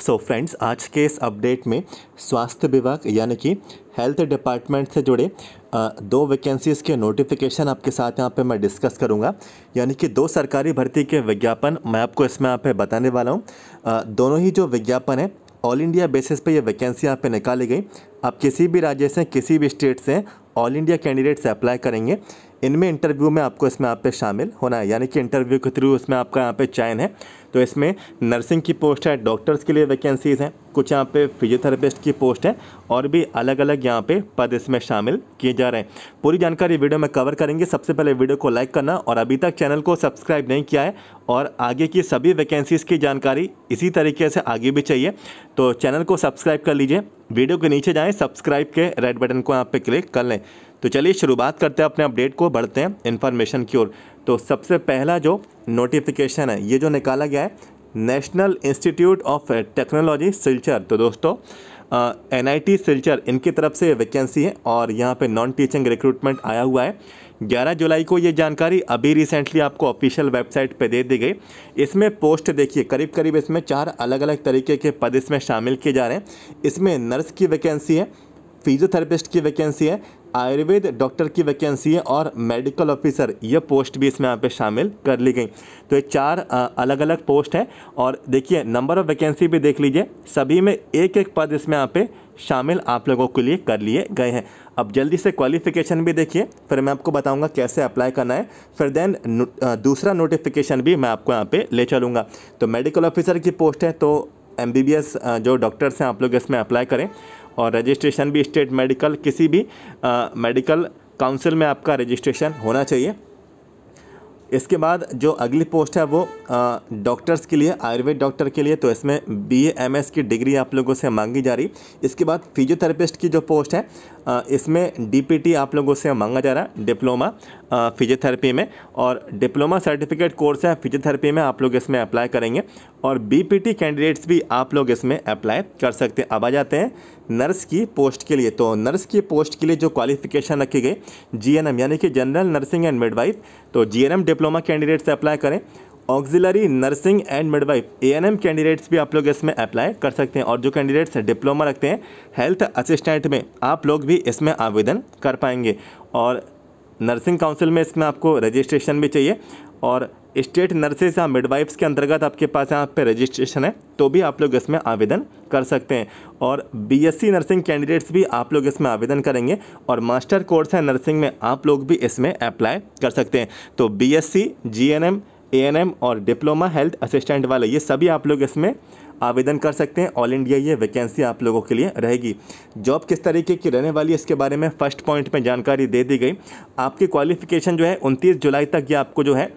सो so friends आज के इस अपडेट में स्वास्थ्य विभाग यानी कि हेल्थ डिपार्टमेंट से जुड़े दो वैकेंसीज़ के नोटिफिकेशन आपके साथ यहाँ पे मैं डिस्कस करूँगा यानी कि दो सरकारी भर्ती के विज्ञापन मैं आपको इसमें यहाँ पे बताने वाला हूँ दोनों ही जो विज्ञापन है ऑल इंडिया बेसिस पे ये वैकेंसी यहाँ पे निकाली गई आप किसी भी राज्य से किसी भी स्टेट से ऑल इंडिया कैंडिडेट से अप्लाई करेंगे इनमें इंटरव्यू में आपको इसमें आप पे शामिल होना है यानी कि इंटरव्यू के थ्रू इसमें आपका यहाँ पे चयन है तो इसमें नर्सिंग की पोस्ट है डॉक्टर्स के लिए वैकेंसीज़ हैं कुछ यहाँ पे फिजियोथेरेपिस्ट की पोस्ट है और भी अलग अलग यहाँ पे पद इसमें शामिल किए जा रहे हैं पूरी जानकारी वीडियो में कवर करेंगे सबसे पहले वीडियो को लाइक करना और अभी तक चैनल को सब्सक्राइब नहीं किया है और आगे की सभी वैकेंसीज़ की जानकारी इसी तरीके से आगे भी चाहिए तो चैनल को सब्सक्राइब कर लीजिए वीडियो के नीचे जाएँ सब्सक्राइब के रेड बटन को यहाँ पर क्लिक कर लें तो चलिए शुरुआत करते हैं अपने अपडेट को बढ़ते हैं इन्फॉर्मेशन की ओर तो सबसे पहला जो नोटिफिकेशन है ये जो निकाला गया है National Institute of Technology Silchar तो दोस्तों एन आई टी सिल्चर इनकी तरफ से वैकेंसी है और यहाँ पे नॉन टीचिंग रिक्रूटमेंट आया हुआ है 11 जुलाई को ये जानकारी अभी रिसेंटली आपको ऑफिशियल वेबसाइट पे दे दी गई इसमें पोस्ट देखिए करीब करीब इसमें चार अलग अलग तरीके के पद इसमें शामिल किए जा रहे हैं इसमें नर्स की वैकेंसी है फिजियोथेरेपिस्ट की वैकेंसी है आयुर्वेद डॉक्टर की वैकेंसी है और मेडिकल ऑफिसर ये पोस्ट भी इसमें यहाँ पे शामिल कर ली गई तो ये चार अलग अलग पोस्ट हैं और देखिए नंबर ऑफ़ वैकेंसी भी देख लीजिए सभी में एक एक पद इसमें यहाँ पे शामिल आप लोगों के लिए कर लिए गए हैं अब जल्दी से क्वालिफिकेशन भी देखिए फिर मैं आपको बताऊंगा कैसे अप्लाई करना है फिर देन दूसरा नोटिफिकेशन भी मैं आपको यहाँ पे ले चलूँगा तो मेडिकल ऑफिसर की पोस्ट है तो एम जो डॉक्टर्स हैं आप लोग इसमें अप्लाई करें और रजिस्ट्रेशन भी स्टेट मेडिकल किसी भी आ, मेडिकल काउंसिल में आपका रजिस्ट्रेशन होना चाहिए इसके बाद जो अगली पोस्ट है वो डॉक्टर्स के लिए आयुर्वेद डॉक्टर के लिए तो इसमें बी एस की डिग्री आप लोगों से मांगी जा रही इसके बाद फिजियोथेरेपिस्ट की जो पोस्ट है आ, इसमें डीपीटी आप लोगों से मांगा जा रहा है डिप्लोमा फिजियोथेरेपी में और डिप्लोमा सर्टिफिकेट कोर्स है फिजियोथेरेपी में आप लोग इसमें अप्लाई करेंगे और टी कैंडिडेट्स भी आप लोग इसमें अप्लाई कर सकते हैं अब आ जाते हैं नर्स की पोस्ट के लिए तो नर्स की पोस्ट के लिए जो क्वालिफिकेशन रखी गई जीएनएम यानी कि जनरल नर्सिंग एंड मिडवाइफ तो जीएनएम डिप्लोमा कैंडिडेट से अप्लाई करें auxiliary nursing and midwife ANM candidates भी आप लोग इसमें अप्लाई कर सकते हैं और जो कैंडिडेट्स डिप्लोमा रखते हैं हेल्थ असिस्टेंट में आप लोग भी इसमें आवेदन कर पाएंगे और नर्सिंग काउंसिल में इसमें आपको रजिस्ट्रेशन भी चाहिए और स्टेट नर्सेज या मिडवाइफ्स के अंतर्गत आपके पास यहाँ पे रजिस्ट्रेशन है तो भी आप लोग इसमें आवेदन कर सकते हैं और बीएससी नर्सिंग कैंडिडेट्स भी आप लोग इसमें आवेदन करेंगे और मास्टर कोर्स है नर्सिंग में आप लोग भी इसमें अप्लाई कर सकते हैं तो बीएससी जीएनएम एएनएम और डिप्लोमा हेल्थ असिस्टेंट वाले ये सभी आप लोग इसमें आवेदन कर सकते हैं ऑल इंडिया ये वैकेंसी आप लोगों के लिए रहेगी जॉब किस तरीके की रहने वाली है इसके बारे में फर्स्ट पॉइंट में जानकारी दे दी गई आपकी क्वालिफिकेशन जो है उनतीस जुलाई तक ये आपको जो है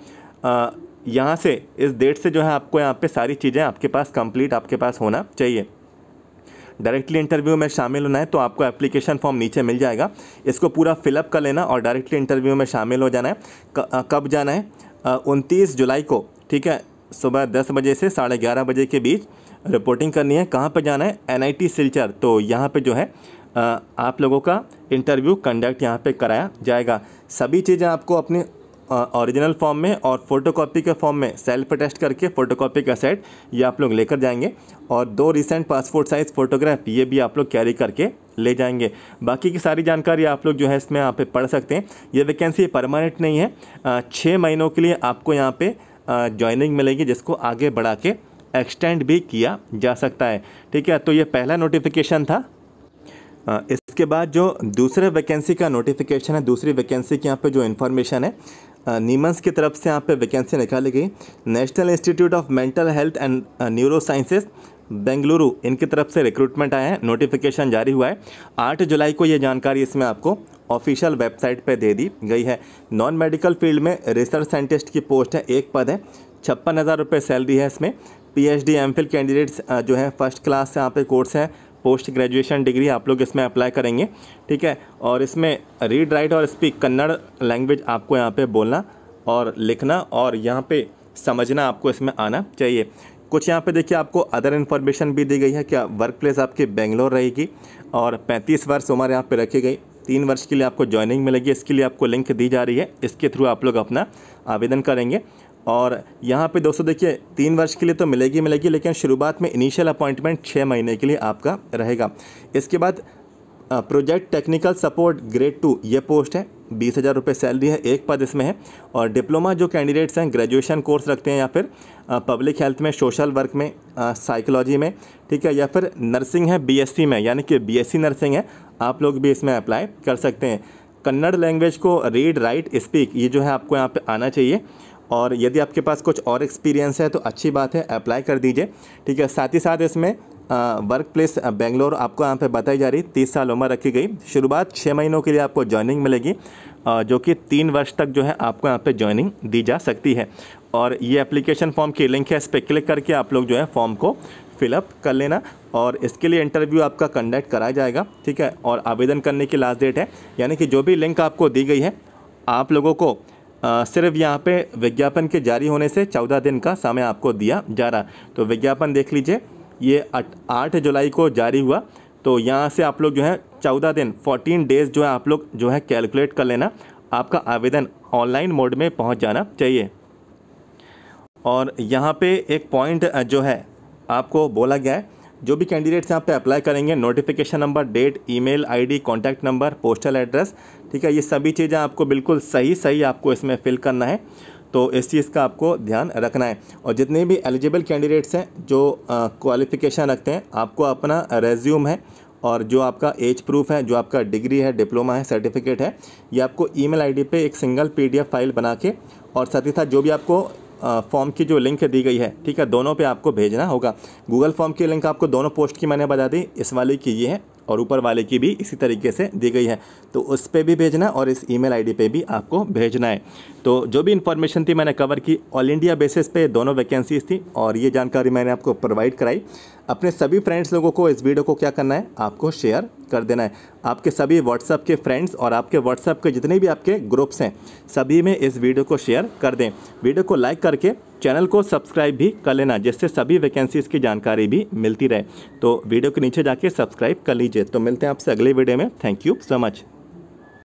यहाँ से इस डेट से जो है आपको यहाँ पे सारी चीज़ें आपके पास कंप्लीट आपके पास होना चाहिए डायरेक्टली इंटरव्यू में शामिल होना है तो आपको एप्लीकेशन फॉर्म नीचे मिल जाएगा इसको पूरा फिलअप कर लेना और डायरेक्टली इंटरव्यू में शामिल हो जाना है कब जाना है उनतीस जुलाई को ठीक है सुबह दस बजे से साढ़े ग्यारह बजे के बीच रिपोर्टिंग करनी है कहाँ पर जाना है एन सिलचर तो यहाँ पर जो है आप लोगों का इंटरव्यू कंडक्ट यहाँ पर कराया जाएगा सभी चीज़ें आपको अपने ओरिजिनल फॉर्म में और फोटोकॉपी के फॉर्म में सेल्फ अटेस्ट करके फोटोकॉपी का सेट ये आप लोग लेकर जाएंगे और दो रिसेंट पासपोर्ट साइज़ फ़ोटोग्राफ ये भी आप लोग कैरी करके ले जाएंगे बाकी की सारी जानकारी आप लोग जो है इसमें यहाँ पे पढ़ सकते हैं ये वैकेंसी परमानेंट नहीं है छः महीनों के लिए आपको यहाँ पे ज्वाइनिंग मिलेगी जिसको आगे बढ़ा के एक्सटेंड भी किया जा सकता है ठीक है तो ये पहला नोटिफिकेशन था इसके बाद जो दूसरे वैकेंसी का नोटिफिकेशन है दूसरी वैकेंसी के यहाँ पे जो इन्फॉर्मेशन है नीमंस की तरफ से यहाँ पे वैकेंसी निकाली गई National Institute of Mental Health and Neuro Sciences Bengaluru इनकी तरफ से रिक्रूटमेंट आया है नोटिफिकेशन जारी हुआ है आठ जुलाई को ये जानकारी इसमें आपको ऑफिशियल वेबसाइट पर दे दी गई है नॉन मेडिकल फील्ड में रिसर्च साइंटिस्ट की पोस्ट है एक पद है छप्पन हज़ार रुपये सैलरी है इसमें पी एच कैंडिडेट्स जो हैं फर्स्ट क्लास से यहाँ पे कोर्स हैं पोस्ट ग्रेजुएशन डिग्री आप लोग इसमें अप्लाई करेंगे ठीक है और इसमें रीड राइट और स्पीक कन्नड़ लैंग्वेज आपको यहाँ पे बोलना और लिखना और यहाँ पे समझना आपको इसमें आना चाहिए कुछ यहाँ पे देखिए आपको अदर इन्फॉर्मेशन भी दी गई है क्या वर्क प्लेस आपकी बेंगलोर रहेगी और पैंतीस वर्ष उम्र यहाँ पर रखी गई तीन वर्ष के लिए आपको ज्वाइनिंग मिलेगी इसके लिए आपको लिंक दी जा रही है इसके थ्रू आप लोग अपना आवेदन करेंगे और यहाँ पे दोस्तों देखिए तीन वर्ष के लिए तो मिलेगी मिलेगी लेकिन शुरुआत में इनिशियल अपॉइंटमेंट छः महीने के लिए आपका रहेगा इसके बाद project technical support grade two ये पोस्ट है बीस हज़ार रुपये सैलरी है एक पद इसमें है और डिप्लोमा जो कैंडिडेट्स हैं ग्रेजुएशन कोर्स रखते हैं या फिर पब्लिक हेल्थ में सोशल वर्क में साइकोलॉजी में ठीक है या फिर नर्सिंग है बीएससी में यानी कि बीएससी नर्सिंग है आप लोग भी इसमें अप्लाई कर सकते हैं कन्नड़ लैंग्वेज को रीड राइट स्पीक ये जो है आपको यहाँ पर आना चाहिए और यदि आपके पास कुछ और एक्सपीरियंस है तो अच्छी बात है अप्लाई कर दीजिए ठीक है साथ ही साथ इसमें वर्क प्लेस बेंगलोर आपको यहाँ पे बताई जा रही तीस साल उम्र रखी गई शुरुआत छः महीनों के लिए आपको जॉइनिंग मिलेगी जो कि तीन वर्ष तक जो है आपको यहाँ पे जॉइनिंग दी जा सकती है और ये एप्लीकेशन फॉर्म की लिंक है इस पर क्लिक करके आप लोग जो है फॉर्म को फिलअप कर लेना और इसके लिए इंटरव्यू आपका कंडक्ट कराया जाएगा ठीक है और आवेदन करने की लास्ट डेट है यानी कि जो भी लिंक आपको दी गई है आप लोगों को सिर्फ यहाँ पे विज्ञापन के जारी होने से चौदह दिन का समय आपको दिया जा रहा तो विज्ञापन देख लीजिए ये आठ जुलाई को जारी हुआ तो यहाँ से आप लोग जो है चौदह दिन फोर्टीन डेज़ जो है आप लोग जो है कैलकुलेट कर लेना आपका आवेदन ऑनलाइन मोड में पहुँच जाना चाहिए और यहाँ पे एक पॉइंट जो है आपको बोला गया है जो भी कैंडिडेट्स यहाँ पे अप्लाई करेंगे notification number date email ID contact number postal address ठीक है ये सभी चीज़ें आपको बिल्कुल सही सही आपको इसमें फिल करना है तो इस चीज़ का आपको ध्यान रखना है और जितने भी एलिजिबल कैंडिडेट्स हैं जो क्वालिफ़िकेशन रखते हैं आपको अपना रेज्यूम है और जो आपका एज प्रूफ है जो आपका डिग्री है डिप्लोमा है सर्टिफिकेट है ये आपको ईमेल आईडी पे एक सिंगल पीडीएफ फाइल बना के और साथ ही साथ जो भी आपको फॉर्म की जो लिंक दी गई है ठीक है दोनों पे आपको भेजना होगा गूगल फॉर्म की लिंक आपको दोनों पोस्ट की मैंने बता दी इस वाली की ये है और ऊपर वाले की भी इसी तरीके से दी गई है तो उस पर भी भेजना है और इस ईमेल आईडी पे भी आपको भेजना है तो जो भी इन्फॉर्मेशन थी मैंने कवर की ऑल इंडिया बेसिस पे दोनों वैकेंसीज थी और ये जानकारी मैंने आपको प्रोवाइड कराई अपने सभी फ्रेंड्स लोगों को इस वीडियो को क्या करना है आपको शेयर कर देना है आपके सभी व्हाट्सअप के फ्रेंड्स और आपके व्हाट्सअप के जितने भी आपके ग्रुप्स हैं सभी में इस वीडियो को शेयर कर दें वीडियो को लाइक करके चैनल को सब्सक्राइब भी कर लेना जिससे सभी वैकेंसीज़ की जानकारी भी मिलती रहे तो वीडियो के नीचे जाके सब्सक्राइब कर लीजिए तो मिलते हैं आपसे अगले वीडियो में थैंक यू सो मच